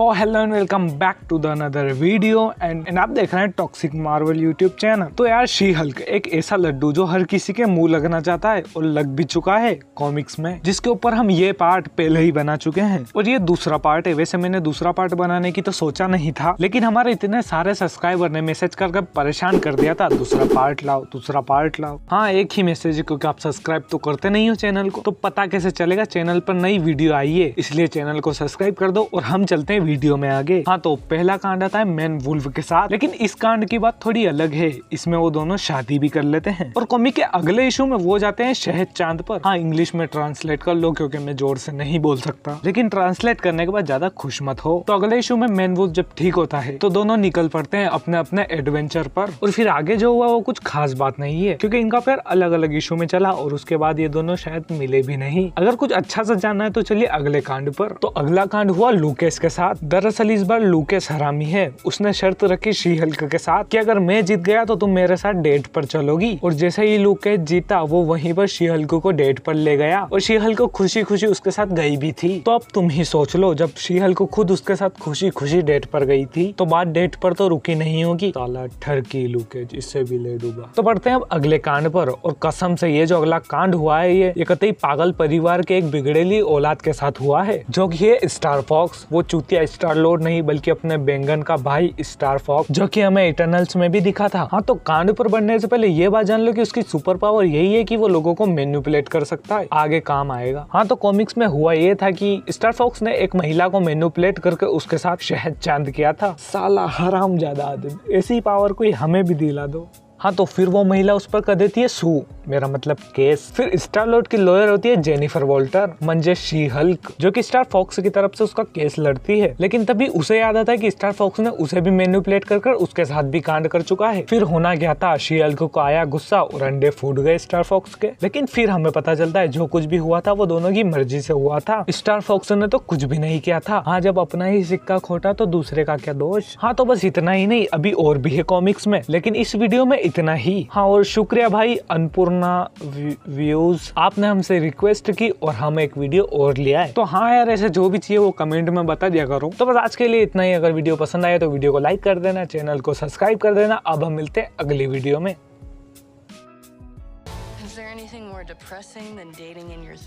तो hello and welcome back to the another video and and आप देख रहे हैं टॉक्सिक मार्वल यूट्यूब चैनल तो यार शी हल्क एक ऐसा लड्डू जो हर किसी के मुंह लगना चाहता है और लग भी चुका है कॉमिक्स में जिसके ऊपर हम ये पार्ट पहले ही बना चुके हैं और ये दूसरा पार्ट है वैसे मैंने दूसरा पार्ट बनाने की तो सोचा नहीं था लेकिन हमारे इतने सारे सब्सक्राइबर ने मैसेज कर परेशान कर दिया था दूसरा पार्ट लाओ दूसरा पार्ट लाओ हाँ एक ही मैसेज है क्योंकि आप सब्सक्राइब तो करते नहीं हो चैनल को तो पता कैसे चलेगा चैनल पर नई वीडियो आई है इसलिए चैनल को सब्सक्राइब कर दो और हम चलते हैं वीडियो में आगे हाँ तो पहला कांड आता है मैन वुल्फ के साथ लेकिन इस कांड की बात थोड़ी अलग है इसमें वो दोनों शादी भी कर लेते हैं और कॉमिक के अगले इशू में वो जाते हैं शहद चांद पर हाँ इंग्लिश में ट्रांसलेट कर लो क्योंकि मैं जोर से नहीं बोल सकता लेकिन ट्रांसलेट करने के बाद ज्यादा खुश मत हो तो अगले इशू में मैन वुल्फ जब ठीक होता है तो दोनों निकल पड़ते हैं अपने अपने एडवेंचर पर और फिर आगे जो हुआ वो कुछ खास बात नहीं है क्योंकि इनका प्यार अलग अलग इशू में चला और उसके बाद ये दोनों शायद मिले भी नहीं अगर कुछ अच्छा सा जानना है तो चलिए अगले कांड पर तो अगला कांड हुआ लुकेस के साथ दरअसल इस बार लूकेस हरामी है उसने शर्त रखी शी हल्क के साथ कि अगर मैं जीत गया तो तुम मेरे साथ डेट पर चलोगी और जैसे ही लूकेस जीता वो वहीं पर शी हल्क को डेट पर ले गया और शी हल्क खुशी खुशी उसके साथ गई भी थी तो अब तुम ही सोच लो जब शी हल्क खुद उसके साथ खुशी खुशी डेट पर गई थी तो बात डेट पर तो रुकी नहीं होगी ताला ठरकी लूकेज इससे भी ले डूबा तो पढ़ते हैं अब अगले कांड पर और कसम से ये जो अगला कांड हुआ है ये ये कतई पागल परिवार के एक बिगड़ेली औलाद के साथ हुआ है जो की है स्टार फॉक्स वो चुतिया या स्टार लोड नहीं बल्कि अपने बैंगन का भाई स्टार फॉक जो कि हमें इटर्नल्स में भी दिखा था हाँ तो कांड पर बढ़ने से पहले ये बात जान लो कि उसकी सुपर पावर यही है कि वो लोगों को मेन्यूपुलेट कर सकता है आगे काम आएगा हाँ तो कॉमिक्स में हुआ ये था की स्टार फॉक्स ने एक महिला को मेन्यूपुलेट करके उसके साथ शहद चांद किया था साला हराम ज्यादा आदमी ऐसी पावर कोई हमें भी दिला दो हाँ तो फिर वो महिला उस पर कर देती है सू मेरा मतलब केस फिर स्टार लॉर्ड की लॉयर होती है जेनिफर वॉल्टर मंजे शी हल्क जो कि स्टार फॉक्स की तरफ से उसका केस लड़ती है लेकिन तभी उसे याद आता है कि स्टार फॉक्स ने उसे भी मैन्युपुलेट कर कर उसके साथ भी कांड कर चुका है फिर होना गया था शी हल्क को आया गुस्सा और अंडे फूट गए स्टार फॉक्स के लेकिन फिर हमें पता चलता है जो कुछ भी हुआ था वो दोनों की मर्जी से हुआ था स्टार फॉक्स ने तो कुछ भी नहीं किया था हाँ जब अपना ही सिक्का खोटा तो दूसरे का क्या दोष हाँ तो बस इतना ही नहीं अभी और भी है कॉमिक्स में लेकिन इस वीडियो में इतना ही हाँ और शुक्रिया भाई अन्नपूर्णा व्यूज आपने हमसे रिक्वेस्ट की और हम एक वीडियो और लिया है तो हाँ यार ऐसे जो भी चाहिए वो कमेंट में बता दिया करो तो बस आज के लिए इतना ही अगर वीडियो पसंद आया तो वीडियो को लाइक कर देना चैनल को सब्सक्राइब कर देना अब हम मिलते हैं अगली वीडियो में Is there anything more depressing than dating in your